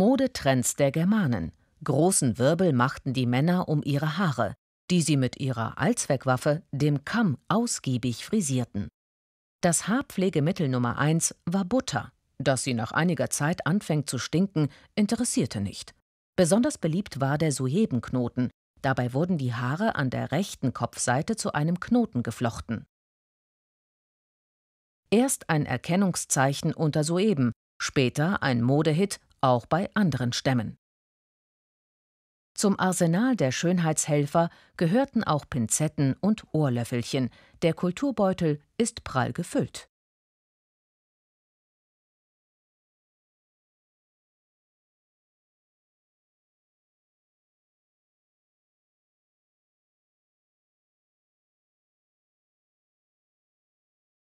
Modetrends der Germanen. Großen Wirbel machten die Männer um ihre Haare, die sie mit ihrer Allzweckwaffe, dem Kamm, ausgiebig frisierten. Das Haarpflegemittel Nummer eins war Butter. Dass sie nach einiger Zeit anfängt zu stinken, interessierte nicht. Besonders beliebt war der Sujebenknoten. Dabei wurden die Haare an der rechten Kopfseite zu einem Knoten geflochten. Erst ein Erkennungszeichen unter Sueben, später ein Modehit auch bei anderen Stämmen. Zum Arsenal der Schönheitshelfer gehörten auch Pinzetten und Ohrlöffelchen. Der Kulturbeutel ist prall gefüllt.